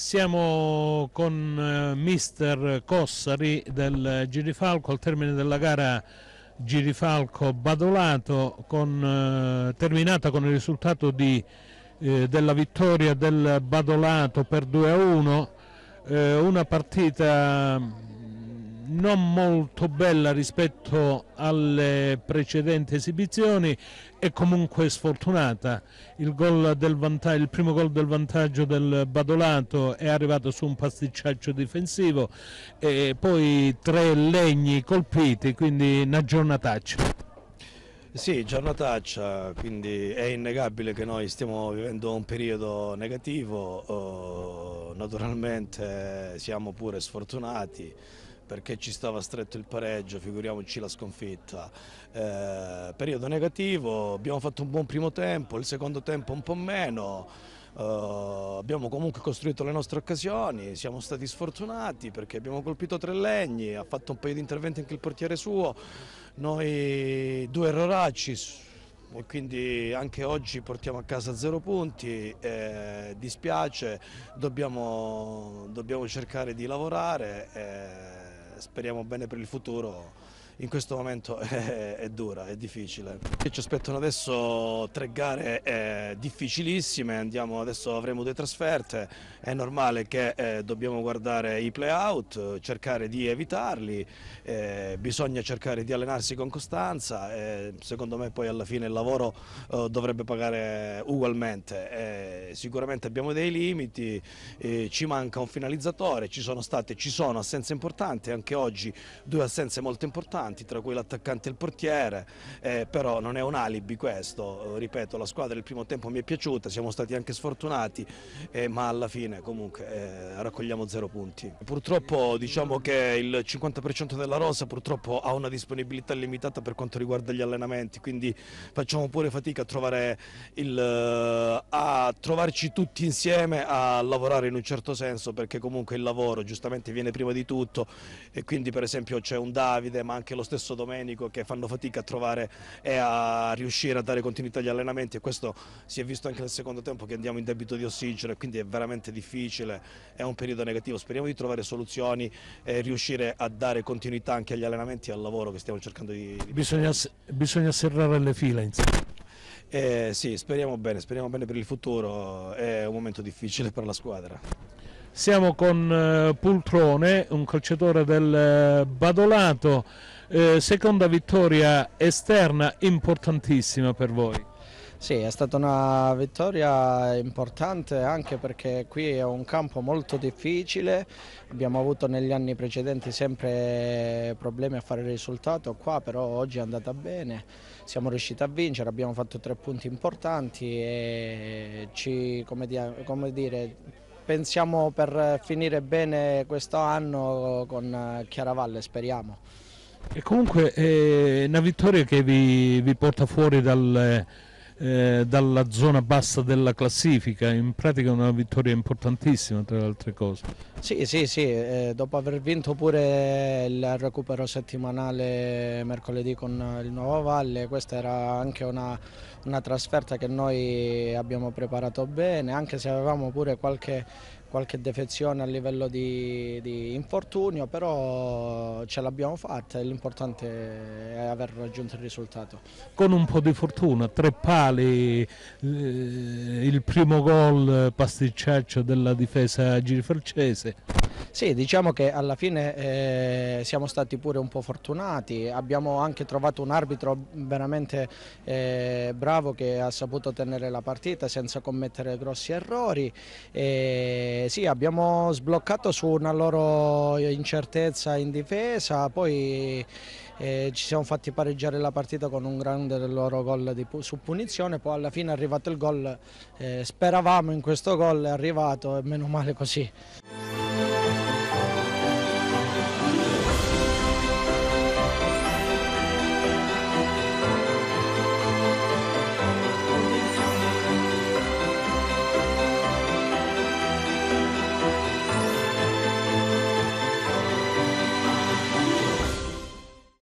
Siamo con eh, mister Cossari del Girifalco al termine della gara Girifalco-Badolato con, eh, terminata con il risultato di, eh, della vittoria del Badolato per 2 a 1 eh, una partita non molto bella rispetto alle precedenti esibizioni e comunque sfortunata. Il, il primo gol del vantaggio del Badolato è arrivato su un pasticciaccio difensivo e poi tre legni colpiti, quindi una giornataccia. Sì, giornataccia, quindi è innegabile che noi stiamo vivendo un periodo negativo, oh, naturalmente siamo pure sfortunati, perché ci stava stretto il pareggio, figuriamoci la sconfitta. Eh, periodo negativo, abbiamo fatto un buon primo tempo, il secondo tempo un po' meno, eh, abbiamo comunque costruito le nostre occasioni, siamo stati sfortunati perché abbiamo colpito tre legni, ha fatto un paio di interventi anche il portiere suo, noi due erroracci e quindi anche oggi portiamo a casa zero punti, eh, dispiace, dobbiamo, dobbiamo, cercare di lavorare. Eh speriamo bene per il futuro in questo momento è, è dura, è difficile. Ci aspettano adesso tre gare eh, difficilissime, Andiamo, adesso avremo due trasferte, è normale che eh, dobbiamo guardare i play-out, cercare di evitarli, eh, bisogna cercare di allenarsi con costanza, eh, secondo me poi alla fine il lavoro eh, dovrebbe pagare ugualmente. Eh, sicuramente abbiamo dei limiti, ci manca un finalizzatore, ci sono state, ci sono assenze importanti, anche oggi due assenze molto importanti importanti, tra cui l'attaccante e il portiere, eh, però non è un alibi questo, ripeto la squadra del primo tempo mi è piaciuta, siamo stati anche sfortunati, eh, ma alla fine comunque eh, raccogliamo zero punti. Purtroppo diciamo che il 50% della rosa purtroppo ha una disponibilità limitata per quanto riguarda gli allenamenti, quindi facciamo pure fatica a, trovare il, eh, a trovarci tutti insieme a lavorare in un certo senso perché comunque il lavoro giustamente viene prima di tutto e quindi per esempio c'è un Davide ma anche lo lo stesso Domenico che fanno fatica a trovare e a riuscire a dare continuità agli allenamenti e questo si è visto anche nel secondo tempo che andiamo in debito di ossigeno e quindi è veramente difficile, è un periodo negativo, speriamo di trovare soluzioni e riuscire a dare continuità anche agli allenamenti e al lavoro che stiamo cercando di... bisogna, bisogna serrare le file insieme. Eh, sì, speriamo bene, speriamo bene per il futuro, è un momento difficile per la squadra. Siamo con eh, Pultrone, un calciatore del eh, Badolato, eh, seconda vittoria esterna importantissima per voi. Sì, è stata una vittoria importante anche perché qui è un campo molto difficile, abbiamo avuto negli anni precedenti sempre problemi a fare il risultato, qua però oggi è andata bene, siamo riusciti a vincere, abbiamo fatto tre punti importanti e ci, come dire, pensiamo per eh, finire bene quest'anno con eh, Chiaravalle, speriamo. E comunque eh, è una vittoria che vi, vi porta fuori dal, eh, dalla zona bassa della classifica, in pratica una vittoria importantissima tra le altre cose. Sì, sì, sì, eh, dopo aver vinto pure il recupero settimanale mercoledì con il Nuovo Valle, questa era anche una, una trasferta che noi abbiamo preparato bene, anche se avevamo pure qualche qualche defezione a livello di, di infortunio, però ce l'abbiamo fatta e l'importante è aver raggiunto il risultato. Con un po' di fortuna, tre pali, eh, il primo gol pasticciaccio della difesa girifalcese. Sì, diciamo che alla fine eh, siamo stati pure un po' fortunati, abbiamo anche trovato un arbitro veramente eh, bravo che ha saputo tenere la partita senza commettere grossi errori. E, sì, abbiamo sbloccato su una loro incertezza in difesa, poi eh, ci siamo fatti pareggiare la partita con un grande loro gol di, su punizione, poi alla fine è arrivato il gol, eh, speravamo in questo gol, è arrivato e meno male così.